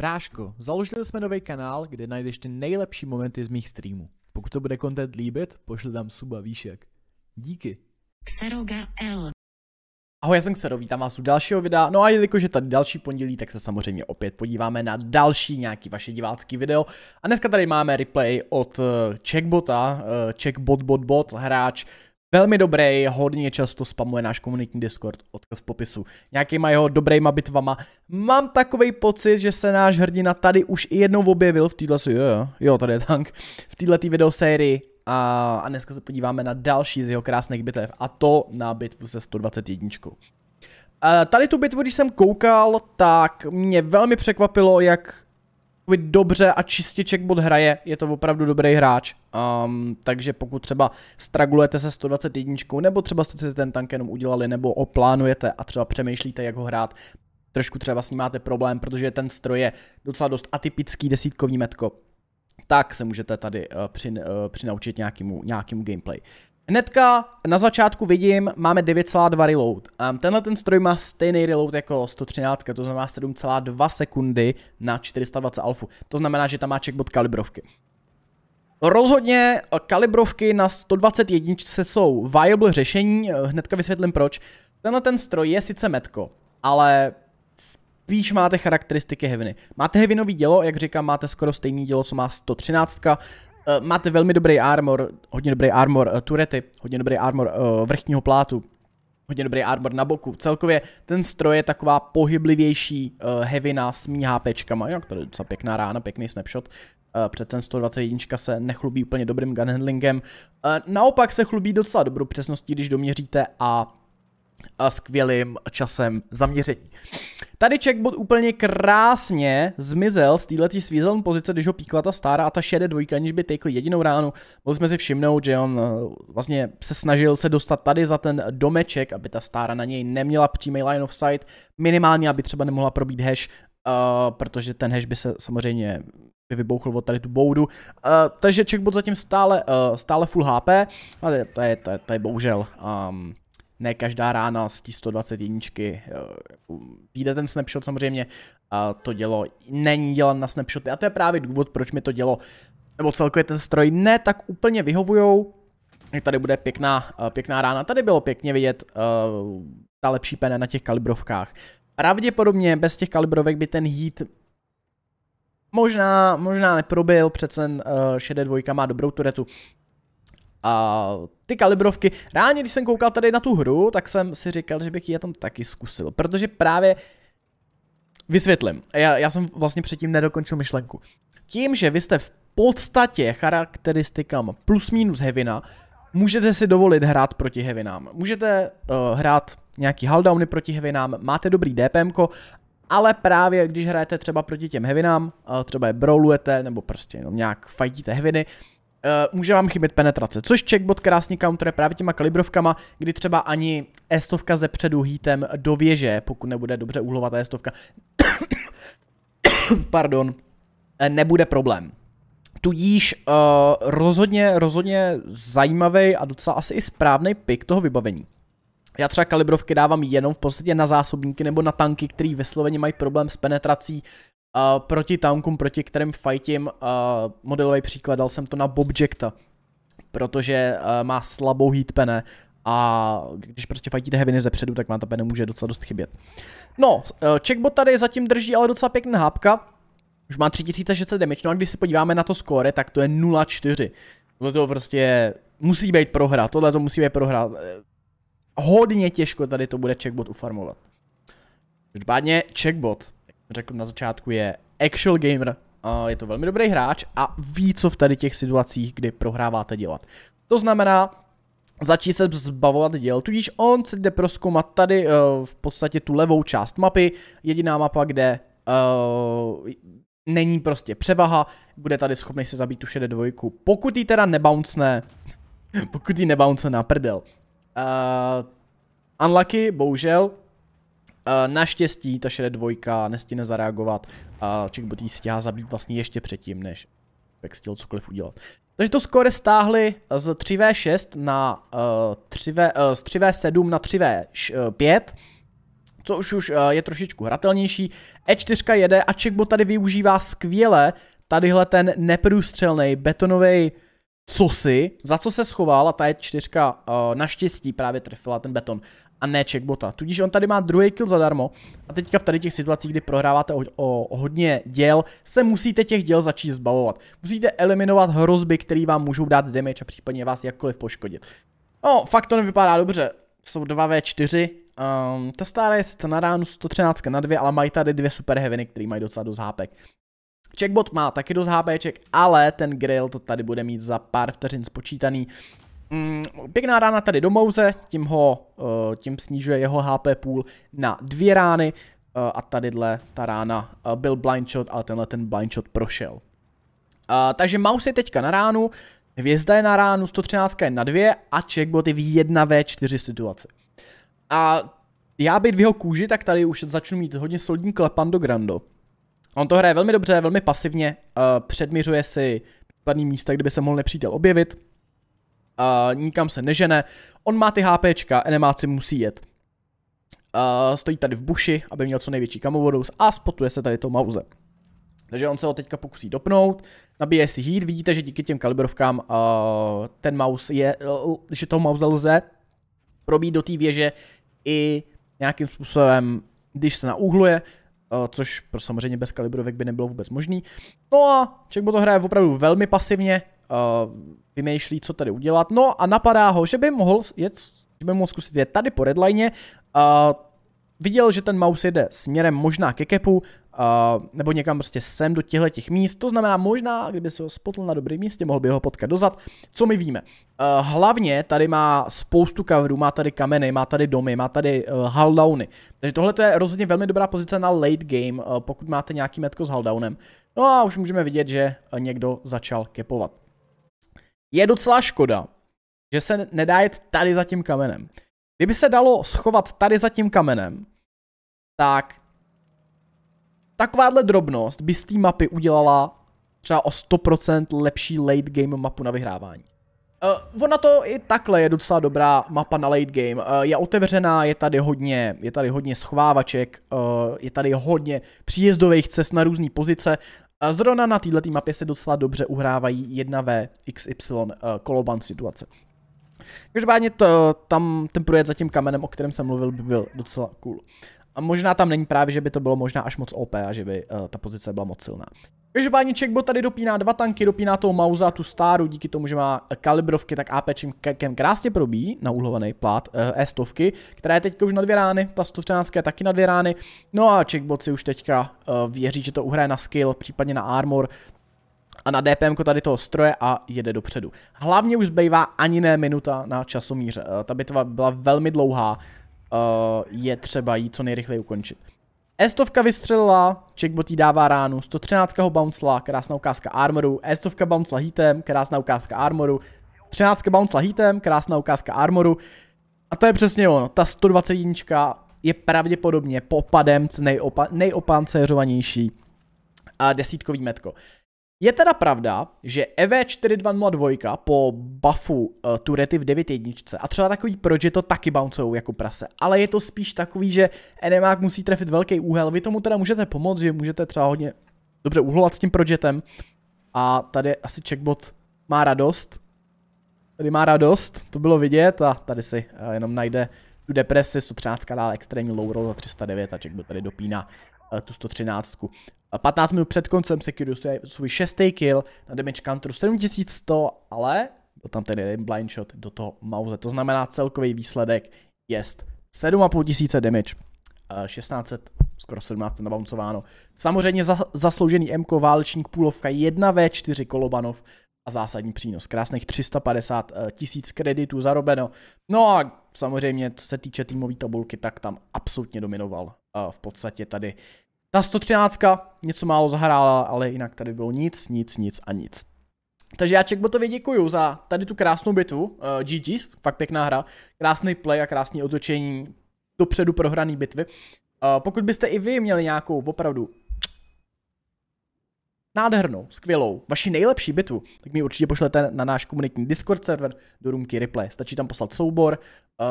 Bráško, založili jsme nový kanál, kde najdeš ty nejlepší momenty z mých streamů. Pokud to bude content líbit, pošli tam suba výšek. Díky. Xeroga L. Ahoj, já jsem Xero, vítám vás u dalšího videa. No a jelikož je tady další pondělí, tak se samozřejmě opět podíváme na další nějaký vaše divácký video. A dneska tady máme replay od eh, Checkbota, eh, Checkbot bot bot hráč, Velmi dobrý, hodně často spamuje náš komunitní Discord, odkaz v popisu. Nějakýma jeho dobrýma bitvama. Mám takový pocit, že se náš hrdina tady už i jednou objevil v této, jo, jo, jo, tady je tank, v této videosérii a, a dneska se podíváme na další z jeho krásných bitev a to na bitvu se 121. A tady tu bitvu, když jsem koukal, tak mě velmi překvapilo, jak Quid dobře a čistě checkbot hraje, je to opravdu dobrý hráč. Um, takže pokud třeba stragulujete se 121, nebo třeba jste si ten tank jenom udělali, nebo oplánujete a třeba přemýšlíte, jak ho hrát, trošku třeba s ním máte problém, protože ten stroj je docela dost atypický desítkový metko, tak se můžete tady uh, přin, uh, přinaučit nějakému, nějakému gameplay. Hnedka na začátku vidím, máme 9,2 reload. Um, tenhle ten stroj má stejný reload jako 113, to znamená 7,2 sekundy na 420 alfu. To znamená, že tam má checkbot kalibrovky. Rozhodně kalibrovky na 121 jsou viable řešení, hnedka vysvětlím proč. Tenhle ten stroj je sice metko, ale spíš máte charakteristiky heviny. Máte hevinový dělo, jak říkám, máte skoro stejný dělo, co má 113, Uh, máte velmi dobrý armor, hodně dobrý armor uh, turety, hodně dobrý armor uh, vrchního plátu, hodně dobrý armor na boku. Celkově ten stroj je taková pohyblivější uh, heavina s mý HPčkama, Jo, to je docela pěkná rána, pěkný snapshot. Uh, před ten 121 se nechlubí úplně dobrým gunhandlingem. Uh, naopak se chlubí docela dobrou přesností, když doměříte a a skvělým časem zaměření. Tady checkbot úplně krásně zmizel z této svízelné pozice, když ho píkla ta stará a ta šedé dvojka, aniž by tekli jedinou ránu. Mohli jsme si všimnout, že on eh, vlastně se snažil se dostat tady za ten domeček, aby ta stára na něj neměla přímý line of sight, minimálně, aby třeba nemohla probít hash, uh, protože ten hash by se samozřejmě by vybouchl od tady tu boudu. Uh, takže checkbot zatím stále, uh, stále full HP, ale to je, to je, to je bohužel um, ne každá rána z té jedničky eh, vyjde ten snapshot samozřejmě, a to dělo není dělan na snapshoty a to je právě důvod, proč mi to dělo, nebo celkově ten stroj ne tak úplně vyhovujou, tady bude pěkná, eh, pěkná rána, tady bylo pěkně vidět uh, ta lepší pene na těch kalibrovkách. Pravděpodobně bez těch kalibrovek by ten heat možná, možná neprobil, přece uh, šedé dvojka má dobrou turetu. A ty kalibrovky, Ráno, když jsem koukal tady na tu hru, tak jsem si říkal, že bych ji tam taky zkusil, protože právě vysvětlím, já, já jsem vlastně předtím nedokončil myšlenku. Tím, že vy jste v podstatě charakteristikám plus minus Hevina, můžete si dovolit hrát proti Hevinám. Můžete uh, hrát nějaký haldowny proti Hevinám, máte dobrý DPMko, ale právě když hrajete třeba proti těm Hevinám, uh, třeba je brawlujete, nebo prostě jenom nějak fajtíte Heviny, Uh, může vám chybět penetrace, což checkbot krásně counteruje právě těma kalibrovkama, kdy třeba ani e ze předu hítem do věže, pokud nebude dobře uhlovat E100, pardon, eh, nebude problém. Tudíž uh, rozhodně, rozhodně zajímavý a docela asi i správný pik toho vybavení. Já třeba kalibrovky dávám jenom v podstatě na zásobníky nebo na tanky, který vysloveně mají problém s penetrací, proti tankům, proti kterým fightím, uh, modelový příklad, dal jsem to na Bobjecta, protože uh, má slabou heatpene a když prostě fightíte heaviny ze předu, tak vám ta pene může docela dost chybět. No, uh, checkbot tady zatím drží ale docela pěkná hápka, už má 3600 damage, no a když se podíváme na to score, tak to je 0-4. Tohle to prostě musí být prohra, tohle to musí být prohra. E, hodně těžko tady to bude checkbot ufarmovat. Každopádně checkbot, řekl na začátku, je actual gamer. Je to velmi dobrý hráč a ví, co v tady těch situacích, kdy prohráváte dělat. To znamená, začít se zbavovat děl, tudíž on se jde proskoumat tady eh, v podstatě tu levou část mapy, jediná mapa, kde eh, není prostě převaha, bude tady schopný se zabít tu šedé dvojku, pokud ji teda nebouncne, pokud ji nebouncne na prdel. Uh, unlucky, bohužel, naštěstí ta Shred dvojka nestihne zareagovat a Chickbot jí stíhá zabít vlastně ještě předtím, než tak stihl cokoliv udělat. Takže to skore stáhli z 3v6 na uh, 3v, uh, z 3v7 na 3v5, co už, už uh, eh, je trošičku hratelnější. E4 jede a Checkbo tady využívá skvěle tadyhle ten neprůstřelný betonový cosi, za co se schoval a ta E4 uh, eh, naštěstí právě trefila ten beton a ne checkbota. Tudíž on tady má druhý kill zadarmo a teďka v tady těch situacích, kdy prohráváte o, o, o hodně děl, se musíte těch děl začít zbavovat. Musíte eliminovat hrozby, které vám můžou dát damage a případně vás jakkoliv poškodit. No, fakt to nevypadá dobře. Jsou 2v4, Um, ehm, ta stará je sice na ránu 113 na 2, ale mají tady dvě super heaviny, které mají docela dost hápek. Checkbot má taky dost HPček, ale ten grill to tady bude mít za pár vteřin spočítaný Mm, pěkná rána tady do Mouze, tím ho, eh, tím snižuje jeho HP půl na dvě rány eh, a tadyhle ta rána eh, byl blind shot, ale tenhle ten blind shot prošel. Takže Mouse je teďka na ránu, Hvězda je na ránu, 113 je na dvě a Checkbot je v 1v4 situaci. A já být v jeho kůži, tak tady už začnu mít hodně solidní do Grando. On to hraje velmi dobře, velmi pasivně, uh, předměřuje si případný místa, kde by se mohl nepřítel objevit a nikam se nežene, on má ty HPčka, enemáci musí jet. A stojí tady v buši, aby měl co největší kamovodu a spotuje se tady tou mauze. Takže on se ho teďka pokusí dopnout, nabije si hít, vidíte, že díky těm kalibrovkám uh, ten mouse je, uh, že toho mouse lze probít do té věže i nějakým způsobem, když se naúhluje, uh, což pro samozřejmě bez kalibrovek by nebylo vůbec možný. No a Checkbot to hraje opravdu velmi pasivně, uh, vymýšlí, co tady udělat. No a napadá ho, že by mohl jet, že by mohl zkusit jet tady po redline. Uh, eh, viděl, že ten mouse jede směrem možná ke kepu, Uh, nebo někam prostě sem do těchto těch míst. To znamená, možná, kdyby se ho spotl na dobrém místě, mohl by ho potkat dozad. Co my víme? Uh, hlavně tady má spoustu coverů, má tady kameny, má tady domy, má tady uh, haldowny. Takže tohle je rozhodně velmi dobrá pozice na late game, uh, pokud máte nějaký metko s haldownem. No a už můžeme vidět, že někdo začal kepovat je docela škoda, že se nedá jet tady za tím kamenem. Kdyby se dalo schovat tady za tím kamenem, tak takováhle drobnost by z té mapy udělala třeba o 100% lepší late game mapu na vyhrávání. Uh, ona to i takhle je docela dobrá mapa na late game. Uh, je otevřená, je tady hodně, je tady hodně schovávaček, uh, je tady hodně příjezdových cest na různé pozice. A zrovna na této mapě se docela dobře uhrávají 1v XY eh, koloban situace. Každopádně to, tam ten projekt za tím kamenem, o kterém jsem mluvil, by byl docela cool. A možná tam není právě, že by to bylo možná až moc OP a že by uh, ta pozice byla moc silná. Každopádně Checkbot tady dopíná dva tanky, dopíná toho Mauza, tu stáru, díky tomu, že má eh, kalibrovky, tak AP čím čemkem krásně probíjí na uhlovaný plát e eh, stovky, která je teďka už na dvě rány, ta 113 je taky na dvě rány, no a Checkbot si už teďka eh, věří, že to uhraje na skill, případně na armor, a na DPM tady toho stroje a jede dopředu. Hlavně už zbývá ani ne minuta na časomíře. Ta bitva byla velmi dlouhá, je třeba jí co nejrychleji ukončit. Estovka vystřelila, checkbot jí dává ránu, 113 ho bouncela, krásná ukázka armoru, Estovka bouncela hitem, krásná ukázka armoru, 13 bouncela hitem, krásná ukázka armoru. A to je přesně ono, ta 121 je pravděpodobně popadem co nejopancéřovanější a desítkový metko. Je teda pravda, že EV4202 po buffu uh, eh, turety v 9.1 a třeba takový proč to taky bouncou jako prase, ale je to spíš takový, že enemák musí trefit velký úhel, vy tomu teda můžete pomoct, že můžete třeba hodně dobře uhlovat s tím projetem a tady asi checkbot má radost, tady má radost, to bylo vidět a tady si uh, jenom najde tu depresi, 113 dál extrémní low roll za 309 a checkbot tady dopíná eh, tu 113. 15 minut před koncem se Kyrgios svůj šestý kill na damage counteru 7100, ale byl tam ten jeden blind shot do toho mauze. To znamená celkový výsledek je 7,5 tisíce damage, 1600, skoro 17 nabouncováno. Samozřejmě za, zasloužený MK válečník půlovka 1v4 Kolobanov a zásadní přínos. Krásných 350 eh, tisíc kreditů zarobeno. No a samozřejmě, co se týče týmové tabulky, tak tam absolutně dominoval eh, v podstatě tady ta 113 něco málo zahrála, ale jinak tady bylo nic, nic, nic a nic. Takže já Checkbotovi děkuju za tady tu krásnou bitvu, uh, eh, GG, fakt pěkná hra, krásný play a krásný otočení dopředu prohraný bitvy. Uh, pokud byste i vy měli nějakou opravdu nádhernou, skvělou, vaši nejlepší bitvu, tak mi určitě pošlete na náš komunitní Discord server do růmky Ripley. Stačí tam poslat soubor uh,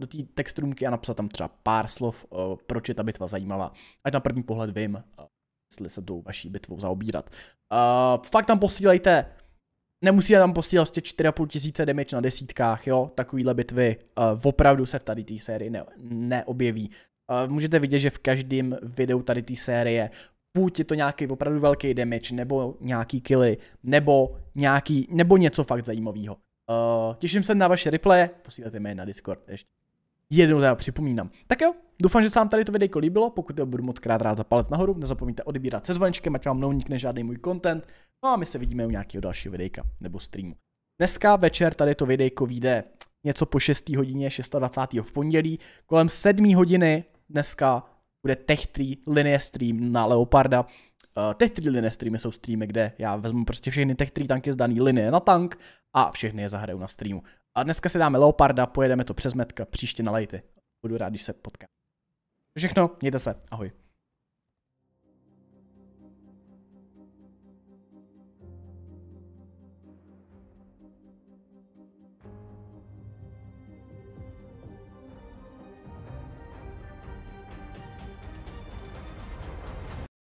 do té text růmky a napsat tam třeba pár slov, uh, proč je ta bitva zajímavá. Ať na první pohled vím, uh, jestli se tou vaší bitvou zaobírat. Uh, fakt tam posílejte Nemusíte tam posílat 4,5 prostě tisíce damage na desítkách, jo, takovýhle bitvy uh, opravdu se v tady té sérii ne- neobjeví. Uh, můžete vidět, že v každém videu tady té série buď je to nějaký opravdu velký damage, nebo nějaký killy, nebo, nějaký, nebo něco fakt zajímavého. Uh, eh, těším se na vaše replaye, posílejte mi je na Discord ještě. Jednou teda připomínám. Tak jo, doufám, že se vám tady to videjko líbilo, pokud to budu moc krát rád za palec nahoru, nezapomeňte odebírat se zvonečkem, ať vám neunikne žádný můj content, no a my se vidíme u nějakého dalšího videjka nebo streamu. Dneska večer tady to videjko vyjde něco po 6. hodině 26. v pondělí, kolem 7. hodiny dneska bude Tech 3 linie stream na Leoparda. Uh, tech 3 linie streamy jsou streamy, kde já vezmu prostě všechny Tech 3 tanky z daný linie na tank a všechny je zahraju na streamu. A dneska si dáme Leoparda, pojedeme to přes metka, příště na lejty. Budu rád, když se potkáme. Všechno, mějte se, ahoj.